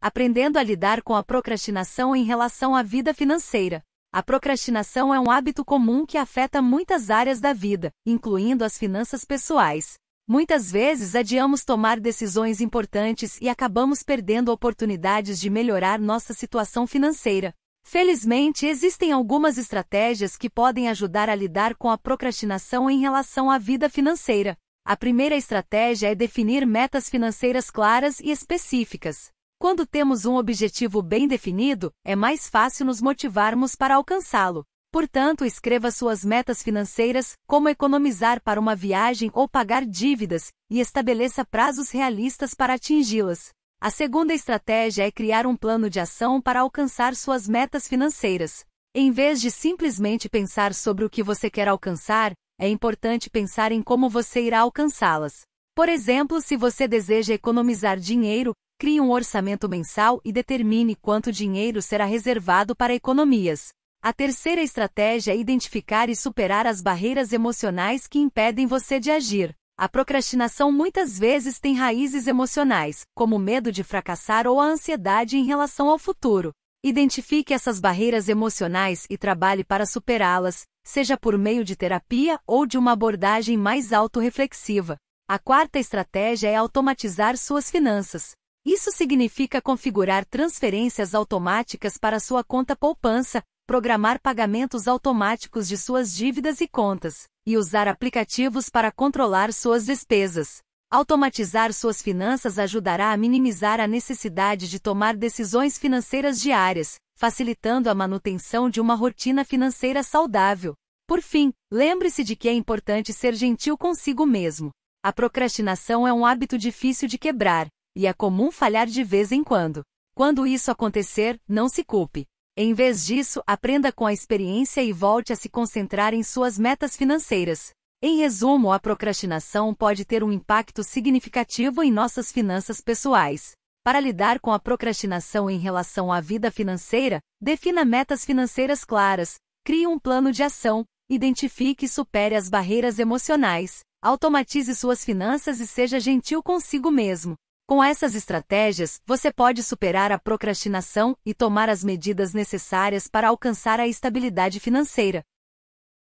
Aprendendo a lidar com a procrastinação em relação à vida financeira. A procrastinação é um hábito comum que afeta muitas áreas da vida, incluindo as finanças pessoais. Muitas vezes adiamos tomar decisões importantes e acabamos perdendo oportunidades de melhorar nossa situação financeira. Felizmente, existem algumas estratégias que podem ajudar a lidar com a procrastinação em relação à vida financeira. A primeira estratégia é definir metas financeiras claras e específicas. Quando temos um objetivo bem definido, é mais fácil nos motivarmos para alcançá-lo. Portanto, escreva suas metas financeiras, como economizar para uma viagem ou pagar dívidas, e estabeleça prazos realistas para atingi-las. A segunda estratégia é criar um plano de ação para alcançar suas metas financeiras. Em vez de simplesmente pensar sobre o que você quer alcançar, é importante pensar em como você irá alcançá-las. Por exemplo, se você deseja economizar dinheiro, crie um orçamento mensal e determine quanto dinheiro será reservado para economias. A terceira estratégia é identificar e superar as barreiras emocionais que impedem você de agir. A procrastinação muitas vezes tem raízes emocionais, como o medo de fracassar ou a ansiedade em relação ao futuro. Identifique essas barreiras emocionais e trabalhe para superá-las, seja por meio de terapia ou de uma abordagem mais autorreflexiva. A quarta estratégia é automatizar suas finanças. Isso significa configurar transferências automáticas para sua conta poupança, programar pagamentos automáticos de suas dívidas e contas, e usar aplicativos para controlar suas despesas. Automatizar suas finanças ajudará a minimizar a necessidade de tomar decisões financeiras diárias, facilitando a manutenção de uma rotina financeira saudável. Por fim, lembre-se de que é importante ser gentil consigo mesmo. A procrastinação é um hábito difícil de quebrar, e é comum falhar de vez em quando. Quando isso acontecer, não se culpe. Em vez disso, aprenda com a experiência e volte a se concentrar em suas metas financeiras. Em resumo, a procrastinação pode ter um impacto significativo em nossas finanças pessoais. Para lidar com a procrastinação em relação à vida financeira, defina metas financeiras claras, crie um plano de ação, identifique e supere as barreiras emocionais, automatize suas finanças e seja gentil consigo mesmo. Com essas estratégias, você pode superar a procrastinação e tomar as medidas necessárias para alcançar a estabilidade financeira.